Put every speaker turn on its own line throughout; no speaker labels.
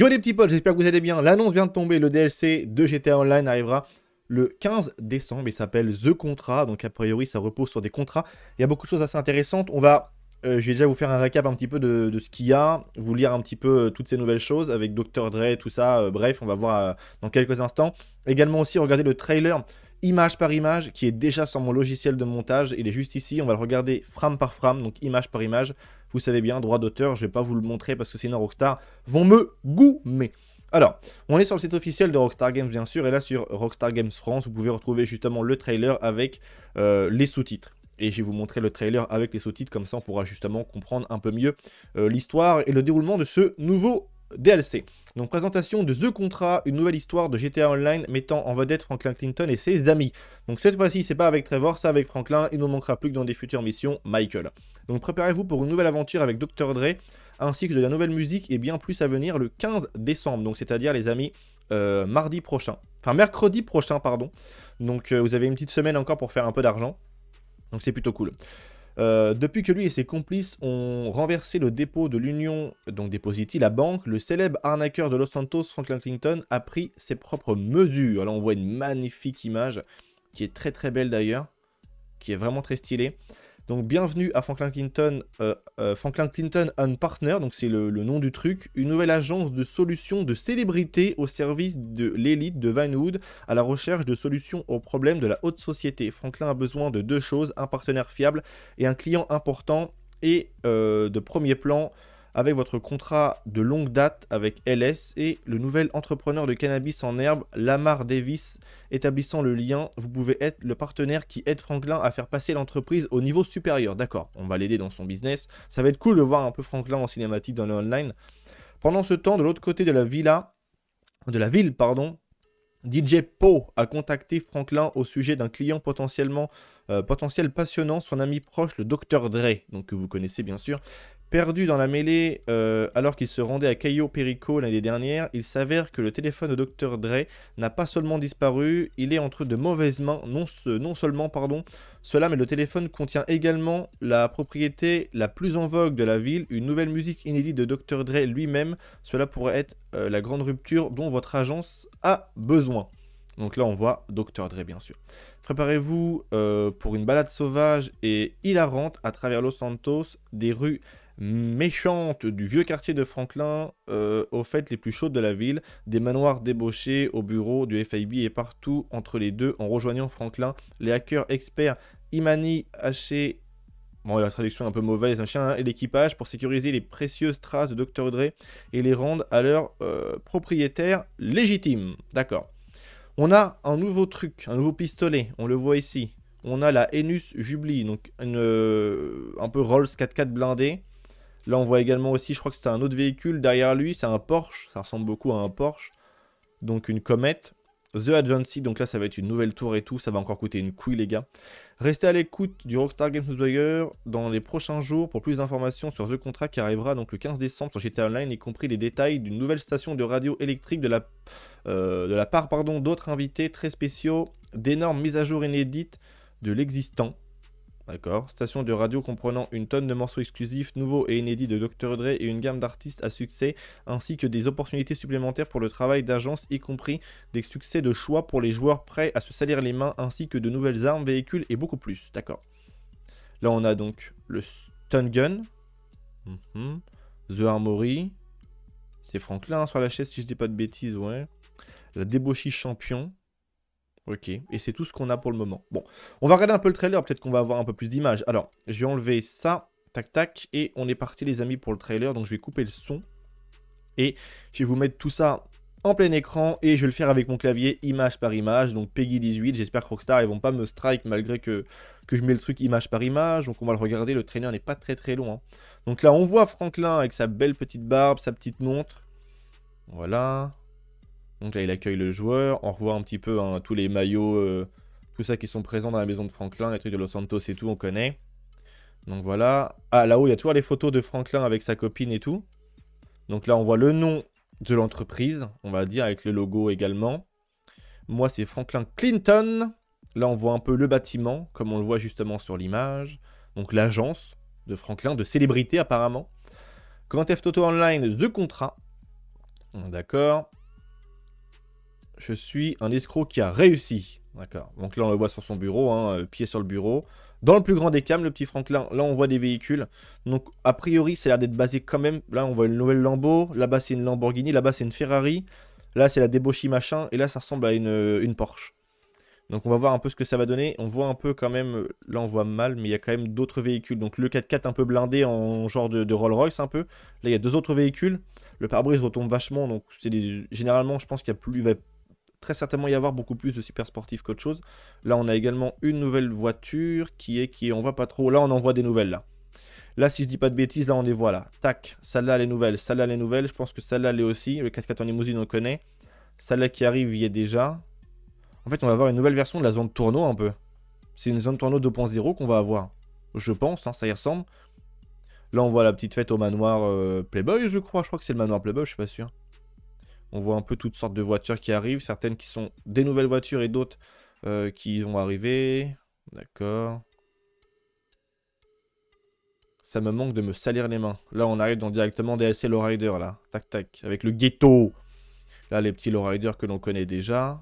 Yo les petits potes, j'espère que vous allez bien. L'annonce vient de tomber, le DLC de GTA Online arrivera le 15 décembre. Il s'appelle The Contrat, donc a priori ça repose sur des contrats. Il y a beaucoup de choses assez intéressantes. On va, euh, je vais déjà vous faire un récap un petit peu de, ce qu'il y a, vous lire un petit peu euh, toutes ces nouvelles choses avec Dr Dre, et tout ça. Euh, bref, on va voir dans quelques instants. Également aussi regarder le trailer image par image qui est déjà sur mon logiciel de montage. Il est juste ici. On va le regarder frame par frame, donc image par image. Vous savez bien, droit d'auteur, je ne vais pas vous le montrer parce que sinon Rockstar vont me goûter Alors, on est sur le site officiel de Rockstar Games bien sûr, et là sur Rockstar Games France, vous pouvez retrouver justement le trailer avec euh, les sous-titres. Et je vais vous montrer le trailer avec les sous-titres, comme ça on pourra justement comprendre un peu mieux euh, l'histoire et le déroulement de ce nouveau DLC. Donc présentation de The contract une nouvelle histoire de GTA Online mettant en vedette Franklin Clinton et ses amis. Donc cette fois-ci, c'est pas avec Trevor, c'est avec Franklin, il ne manquera plus que dans des futures missions Michael. Donc préparez-vous pour une nouvelle aventure avec Dr Dre, ainsi que de la nouvelle musique et bien plus à venir le 15 décembre, donc c'est-à-dire les amis euh, mardi prochain. Enfin mercredi prochain, pardon. Donc euh, vous avez une petite semaine encore pour faire un peu d'argent. Donc c'est plutôt cool. Euh, depuis que lui et ses complices ont renversé le dépôt de l'Union, donc déposé-t-il la banque, le célèbre arnaqueur de Los Santos, Franklin Clinton, a pris ses propres mesures. Alors on voit une magnifique image, qui est très très belle d'ailleurs, qui est vraiment très stylée. Donc bienvenue à Franklin Clinton, euh, euh, Franklin Clinton and Partner, donc c'est le, nom du truc, une nouvelle agence de solutions de célébrité au service de l'élite de Vinewood à la recherche de solutions aux problèmes de la haute société. Franklin a besoin de deux choses, un partenaire fiable et un client important et euh, de premier plan avec votre contrat de longue date avec LS et le nouvel entrepreneur de cannabis en herbe, Lamar Davis, établissant le lien, vous pouvez être le partenaire qui aide Franklin à faire passer l'entreprise au niveau supérieur. D'accord, on va l'aider dans son business. Ça va être cool de voir un peu Franklin en cinématique dans le online. Pendant ce temps, de l'autre côté de la villa, de la ville, pardon, DJ Po a contacté Franklin au sujet d'un client potentiellement euh, potentiel passionnant, son ami proche, le Dr Dre, donc que vous connaissez bien sûr, Perdu dans la mêlée euh, alors qu'il se rendait à Cayo Perico l'année dernière, il s'avère que le téléphone de Dr Dre n'a pas seulement disparu, il est entre de mauvaises mains, non, seulement pardon, cela, mais le téléphone contient également la propriété la plus en vogue de la ville, une nouvelle musique inédite de Dr Dre lui-même, cela pourrait être euh, la grande rupture dont votre agence a besoin. Donc là on voit Dr Dre bien sûr. Préparez-vous euh, pour une balade sauvage et hilarante à travers Los Santos, des rues méchante du vieux quartier de Franklin euh, aux fêtes les plus chaudes de la ville, des manoirs débauchés au bureau du FIB et partout entre les deux en rejoignant Franklin, les hackers experts Imani, Haché bon, la traduction est un peu mauvaise, un chien hein, et l'équipage pour sécuriser les précieuses traces de Dr. Dre et les rendre à leur euh, propriétaire légitime D'accord. On a un nouveau truc, un nouveau pistolet, on le voit ici. On a la Enus Jubilee, donc euh, un peu Rolls 4x4 blindée. Là, on voit également aussi, je crois que c'est un autre véhicule derrière lui. C'est un Porsche. Ça ressemble beaucoup à un Porsche. Donc, une comète. The Agency, donc là ça va être une nouvelle tour et tout, ça va encore coûter une couille les gars. Restez à l'écoute du Rockstar Games Newswire dans les prochains jours pour plus d'informations sur The contrat qui arrivera donc le 15 décembre sur GTA Online, y compris les détails d'une nouvelle station de radio électrique de la, euh, de la part d'autres invités très spéciaux, d'énormes mises à jour inédites de l'existant. D'accord. Station de radio comprenant une tonne de morceaux exclusifs, nouveaux et inédits de Dr. Dre et une gamme d'artistes à succès, ainsi que des opportunités supplémentaires pour le travail d'agence, y compris des succès de choix pour les joueurs prêts à se salir les mains, ainsi que de nouvelles armes, véhicules et beaucoup plus. D'accord. Là, on a donc le Stun Gun, mhm. The Armory, c'est Franklin hein, sur la chaise si je dis pas de bêtises, ouais. La débauchie champion, Ok, et c'est tout ce qu'on a pour le moment. Bon, on va regarder un peu le trailer, peut-être qu'on va avoir un peu plus d'images. Alors, je vais enlever ça, tac tac, et on est parti les amis pour le trailer, donc je vais couper le son. Et je vais vous mettre tout ça en plein écran et je vais le faire avec mon clavier image par image, donc Peggy 18, j'espère que Rockstar ils vont pas me strike malgré que, que je mets le truc image par image, donc on va le regarder, le trailer n'est pas très très long. Hein. Donc là on voit Franklin avec sa belle petite barbe, sa petite montre, voilà, donc là, il accueille le joueur. On revoit un petit peu hein, tous les maillots, euh, tout ça qui sont présents dans la maison de Franklin, les trucs de Los Santos et tout, on connaît. Donc voilà. Ah, là-haut, il y a toujours les photos de Franklin avec sa copine et tout. Donc là, on voit le nom de l'entreprise, on va dire, avec le logo également. Moi, c'est Franklin Clinton. Là, on voit un peu le bâtiment, comme on le voit justement sur l'image. Donc l'agence de Franklin, de célébrité apparemment. Grand Theft Online, deux contrats. D'accord je suis un escroc qui a réussi. D'accord. Donc là, on le voit sur son bureau, hein, euh, pied sur le bureau. Dans le plus grand des cams, le petit Franklin, là, on voit des véhicules. Donc, a priori, ça a l'air d'être basé quand même. Là, on voit une nouvelle Lambo. Là-bas, c'est une Lamborghini. Là-bas, c'est une Ferrari. Là, c'est la débauchie machin. Et là, ça ressemble à euh, une, Porsche. Donc on va voir un peu ce que ça va donner. On voit un peu quand même, euh, là on voit mal, mais il y a quand même d'autres véhicules. Donc le 4x4 un peu blindé en genre de, de Rolls-Royce un peu. Là il y a deux autres véhicules. Le pare-brise retombe vachement, donc c'est généralement je pense qu'il y a plus, très certainement y avoir beaucoup plus de super sportifs qu'autre chose. Là, on a également une nouvelle voiture qui est qui on voit pas trop. Là, on en voit des nouvelles là. Là, si je dis pas de bêtises, là on les voit là. Tac, celle-là les nouvelles, celle-là les nouvelles. Je pense que celle-là les aussi. Le 4 en limousine, on connaît. Celle-là qui arrive, y est déjà. En fait, on va avoir une nouvelle version de la zone tourneau un peu. C'est une zone tourneau 2.0 qu'on va avoir. Je pense, hein, ça y ressemble. Là, on voit la petite fête au manoir euh, Playboy, je crois. Je crois que c'est le manoir Playboy, je suis pas sûr. On voit un peu toutes sortes de voitures qui arrivent, certaines qui sont des nouvelles voitures et d'autres euh, qui vont arriver. D'accord. Ça me manque de me salir les mains. Là, on arrive donc directement DLC rider là. Tac, tac. Avec le ghetto. Là, les petits Lowrider que l'on connaît déjà.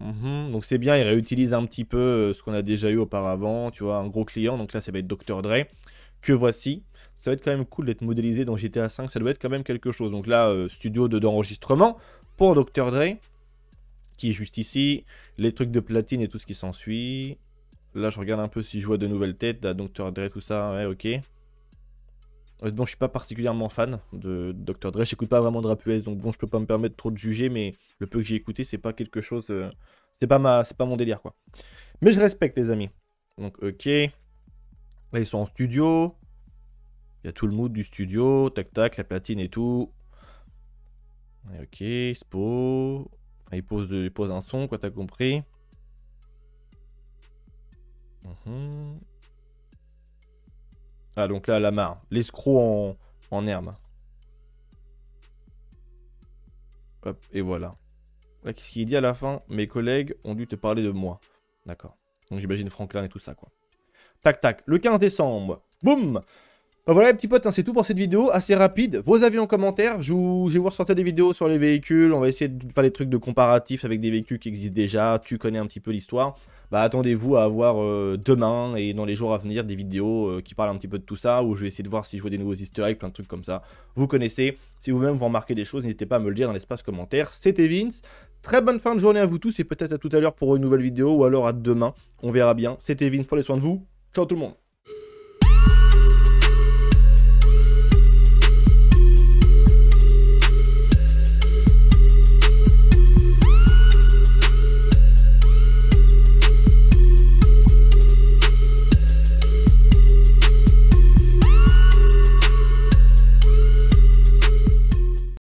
Mhm. Donc c'est bien, il réutilise un petit peu euh, ce qu'on a déjà eu auparavant, tu vois, un gros client. Donc là, ça va être Dr. Dre, que voici ça va être quand même cool d'être modélisé dans GTA V. ça doit être quand même quelque chose. Donc là, euh, studio studio d'enregistrement pour Dr. Dre, qui est juste ici, les trucs de platine et tout ce qui s'ensuit. Là, je regarde un peu si je vois de nouvelles têtes, Dr. Dre, tout ça, ouais, ok. Euh, bon, je suis pas particulièrement fan de Dr. Dre, j'écoute pas vraiment de rap US, donc bon, je peux pas me permettre trop de juger, mais le peu que j'ai écouté, c'est pas quelque chose, euh, c'est pas ma, c'est pas mon délire quoi. Mais je respecte les amis. Donc ok, là ils sont en studio, il y a tout le mood du studio, tac tac, la platine et tout. ok, il se pose. Ah, il, pose un son, quoi, t'as compris. Mhm. Ah, donc là, la mare. L'escroc en, en herbe. Hop, et voilà. Là, qu'est-ce qu'il dit à la fin Mes collègues ont dû te parler de moi. D'accord. Donc j'imagine Franklin et tout ça, quoi. Tac, tac. Le 15 décembre. Boum bah voilà les petits potes, hein, c'est tout pour cette vidéo, assez rapide. Vos avis en commentaire, je, vais vous ressortir des vidéos sur les véhicules, on va essayer de faire des trucs de comparatif avec des véhicules qui existent déjà, tu connais un petit peu l'histoire. Bah attendez-vous à avoir euh, demain et dans les jours à venir des vidéos euh, qui parlent un petit peu de tout ça, où je vais essayer de voir si je vois des nouveaux easter plein de trucs comme ça. Vous connaissez, si vous-même vous remarquez des choses, n'hésitez pas à me le dire dans l'espace commentaire. C'était Vince, très bonne fin de journée à vous tous et peut-être à tout à l'heure pour une nouvelle vidéo ou alors à demain, on verra bien. C'était Vince, prenez soin de vous, ciao tout le monde